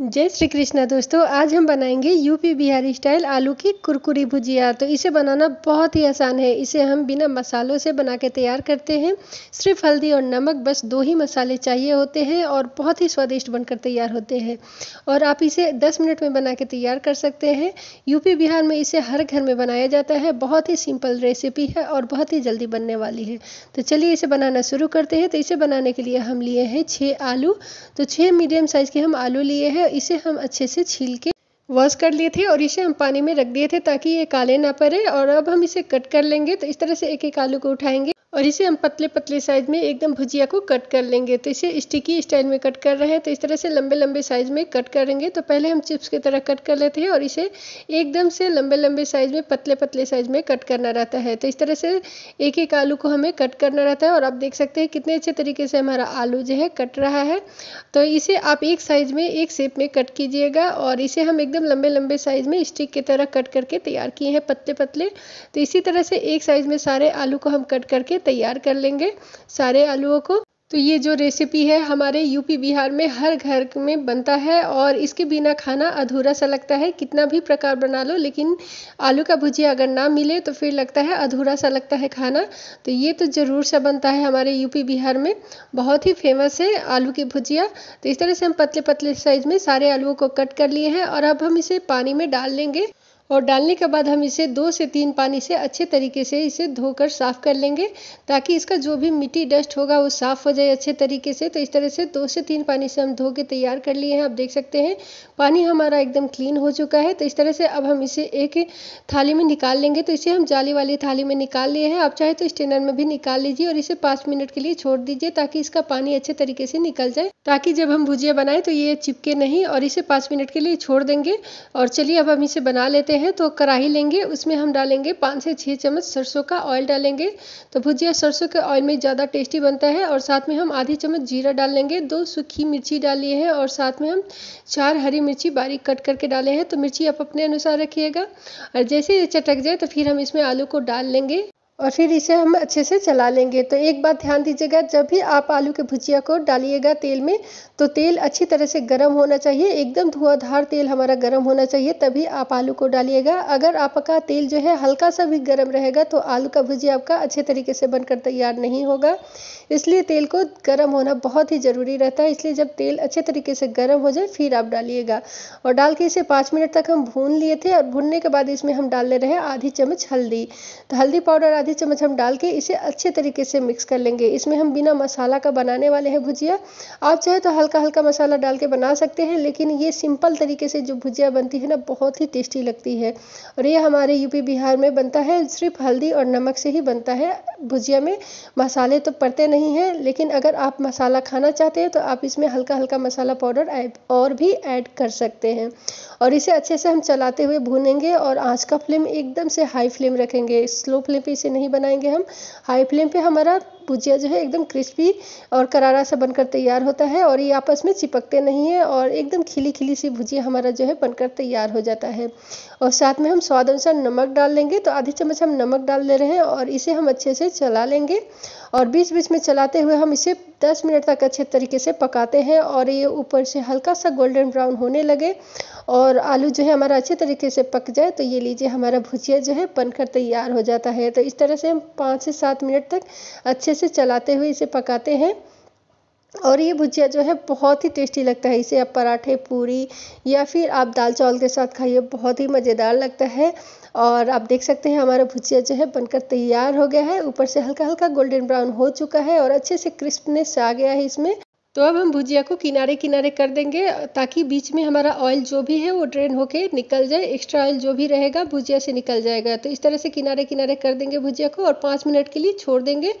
जय श्री कृष्णा दोस्तों आज हम बनाएंगे यूपी बिहारी स्टाइल आलू की कुरकुरी भुजिया तो इसे बनाना बहुत ही आसान है इसे हम बिना मसालों से बना के तैयार करते हैं सिर्फ हल्दी और नमक बस दो ही मसाले चाहिए होते हैं और बहुत ही स्वादिष्ट बनकर तैयार होते हैं और आप इसे 10 मिनट में बना के तैयार कर सकते हैं यूपी बिहार में इसे हर घर में बनाया जाता है बहुत ही सिंपल रेसिपी है और बहुत ही जल्दी बनने वाली है तो चलिए इसे बनाना शुरू करते हैं तो इसे बनाने के लिए हम लिए हैं छः आलू तो छः मीडियम साइज़ के हम आलू लिए हैं इसे हम अच्छे से छील के वॉश कर लिए थे और इसे हम पानी में रख दिए थे ताकि ये काले ना पड़े और अब हम इसे कट कर लेंगे तो इस तरह से एक एक आलू को उठाएंगे और इसे हम पतले पतले साइज में एकदम भुजिया को कट कर लेंगे तो इसे स्टिकी स्टाइल में कट कर रहे हैं तो इस तरह से लंबे लंबे साइज में कट करेंगे तो पहले हम चिप्स की तरह कट कर लेते हैं और इसे एकदम से लंबे लंबे साइज में पतले पतले साइज में कट करना रहता है तो इस तरह से एक एक आलू को हमें कट करना रहता है और आप देख सकते हैं कितने अच्छे तरीके से हमारा आलू जो है कट रहा है तो इसे आप एक साइज में एक शेप में कट कीजिएगा और इसे हम एक एकदम लंबे लंबे साइज में स्टिक की तरह कट करके तैयार किए हैं पतले पतले तो इसी तरह से एक साइज में सारे आलू को हम कट करके तैयार कर लेंगे सारे आलुओं को तो ये जो रेसिपी है हमारे यूपी बिहार में हर घर में बनता है और इसके बिना खाना अधूरा सा लगता है कितना भी प्रकार बना लो लेकिन आलू का भुजिया अगर ना मिले तो फिर लगता है अधूरा सा लगता है खाना तो ये तो ज़रूर सा बनता है हमारे यूपी बिहार में बहुत ही फेमस है आलू की भुजिया तो इस तरह से हम पतले पतले साइज में सारे आलुओं को कट कर लिए हैं और अब हम इसे पानी में डाल लेंगे और डालने के बाद हम इसे दो से तीन पानी से अच्छे तरीके से इसे धोकर साफ़ कर लेंगे ताकि इसका जो भी मिट्टी डस्ट होगा वो साफ़ हो जाए अच्छे तरीके से तो इस तरह से दो से तीन पानी से हम धो के तैयार कर लिए हैं आप देख सकते हैं पानी हमारा एकदम क्लीन हो चुका है तो इस तरह से अब हम इसे एक थाली में निकाल लेंगे तो इसे हम जाली वाली थाली में निकाल लिए हैं आप चाहे तो स्टेनर में भी निकाल लीजिए और इसे पाँच मिनट के लिए छोड़ दीजिए ताकि इसका पानी अच्छे तरीके से निकल जाए ताकि जब हम भुजिया बनाए तो ये चिपके नहीं और इसे पाँच मिनट के लिए छोड़ देंगे और चलिए अब हम इसे बना लेते हैं बनाते हैं तो कढ़ाई लेंगे उसमें हम डालेंगे पाँच से छः चम्मच सरसों का ऑयल डालेंगे तो भुजिया सरसों के ऑयल में ज़्यादा टेस्टी बनता है और साथ में हम आधी चम्मच जीरा डाल लेंगे दो सूखी मिर्ची डाली है और साथ में हम चार हरी मिर्ची बारीक कट करके डाले हैं तो मिर्ची आप अपने अनुसार रखिएगा और जैसे ये चटक जाए तो फिर हम इसमें आलू को डाल लेंगे और फिर इसे हम अच्छे से चला लेंगे तो एक बात ध्यान दीजिएगा जब भी आप आलू के भुजिया को डालिएगा तेल में तो तेल अच्छी तरह से गर्म होना चाहिए एकदम धुआंधार तेल हमारा गर्म होना चाहिए तभी आप आलू को डालिएगा अगर आपका तेल जो है हल्का सा भी गर्म रहेगा तो आलू का भुजिया आपका अच्छे तरीके से बनकर तैयार नहीं होगा इसलिए तेल को गर्म होना बहुत ही ज़रूरी रहता है इसलिए जब तेल अच्छे तरीके से गर्म हो जाए फिर आप डालिएगा और डाल के इसे पाँच मिनट तक हम भून लिए थे और भूनने के बाद इसमें हम डालने रहे आधी चम्मच हल्दी तो हल्दी पाउडर आधी चम्मच हम डाल के इसे अच्छे तरीके से मिक्स कर लेंगे इसमें हम बिना मसाला का बनाने वाले हैं भुजिया आप चाहे तो हल्का हल्का मसाला डाल के बना सकते हैं लेकिन ये सिंपल तरीके से जो भुजिया बनती है ना बहुत ही टेस्टी लगती है और ये हमारे यूपी बिहार में बनता है सिर्फ हल्दी और नमक से ही बनता है भुजिया में मसाले तो पड़ते नहीं हैं लेकिन अगर आप मसाला खाना चाहते हैं तो आप इसमें हल्का हल्का मसाला पाउडर और भी ऐड कर सकते हैं और इसे अच्छे से हम चलाते हुए भूनेंगे और आँच का फ्लेम एकदम से हाई फ्लेम रखेंगे स्लो फ्लेम पे इसे नहीं बनाएंगे हम हाई फ्लेम पे हमारा भुजिया जो है एकदम क्रिस्पी और करारा सा बनकर तैयार होता है और ये आपस में चिपकते नहीं है और एकदम खिली खिली सी भुजिया हमारा जो है बनकर तैयार हो जाता है और साथ में हम स्वाद अनुसार नमक डाल लेंगे तो आधी चम्मच हम नमक डाल ले रहे हैं और इसे हम अच्छे से चला लेंगे और बीच बीच में चलाते हुए हम इसे 10 मिनट तक अच्छे तरीके से पकाते हैं और ये ऊपर से हल्का सा गोल्डन ब्राउन होने लगे और आलू जो है हमारा अच्छे तरीके से पक जाए तो ये लीजिए हमारा भुजिया जो है बनकर तैयार हो जाता है तो इस तरह से हम पाँच से सात मिनट तक अच्छे से चलाते हुए इसे पकाते हैं और ये भुजिया जो है बहुत ही टेस्टी लगता है इसे आप पराठे पूरी या फिर आप दाल चावल के साथ खाइए बहुत ही मज़ेदार लगता है और आप देख सकते हैं हमारा भुजिया जो है बनकर तैयार हो गया है ऊपर से हल्का हल्का गोल्डन ब्राउन हो चुका है और अच्छे से क्रिस्पनेस आ गया है इसमें तो अब हम भुजिया को किनारे किनारे कर देंगे ताकि बीच में हमारा ऑयल जो भी है वो ड्रेन होके निकल जाए एक्स्ट्रा ऑयल जो भी रहेगा भुजिया से निकल जाएगा तो इस तरह से किनारे किनारे कर देंगे भुजिया को और पाँच मिनट के लिए छोड़ देंगे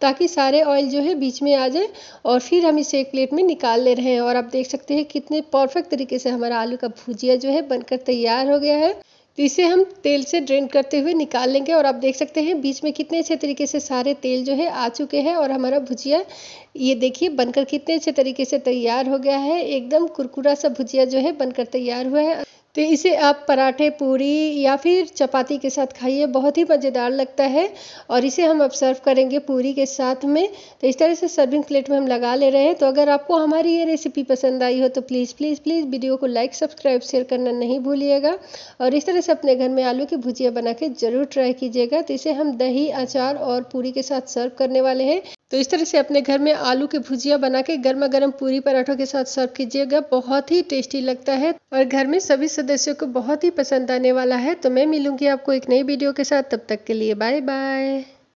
ताकि सारे ऑयल जो है बीच में आ जाए और फिर हम इसे एक प्लेट में निकाल ले रहे हैं और आप देख सकते हैं कितने परफेक्ट तरीके से हमारा आलू का भुजिया जो है बनकर तैयार हो गया है तो इसे हम तेल से ड्रेन करते हुए निकाल लेंगे और आप देख सकते हैं बीच में कितने अच्छे तरीके से सारे तेल जो है आ चुके हैं और हमारा भुजिया ये देखिए बनकर कितने अच्छे तरीके से तैयार हो गया है एकदम कुरकुरा सा भुजिया जो है बनकर तैयार हुआ है तो इसे आप पराठे पूरी या फिर चपाती के साथ खाइए बहुत ही मज़ेदार लगता है और इसे हम अब सर्व करेंगे पूरी के साथ में तो इस तरह से सर्विंग प्लेट में हम लगा ले रहे हैं तो अगर आपको हमारी ये रेसिपी पसंद आई हो तो प्लीज़ प्लीज़ प्लीज़ वीडियो को लाइक सब्सक्राइब शेयर करना नहीं भूलिएगा और इस तरह से अपने घर में आलू की भुजिया बना के ज़रूर ट्राई कीजिएगा तो इसे हम दही अचार और पूरी के साथ सर्व करने वाले हैं तो इस तरह से अपने घर में आलू के भुजिया बना के गर्मा गर्म पूरी पराठों के साथ सर्व कीजिएगा बहुत ही टेस्टी लगता है और घर में सभी सदस्यों को बहुत ही पसंद आने वाला है तो मैं मिलूंगी आपको एक नई वीडियो के साथ तब तक के लिए बाय बाय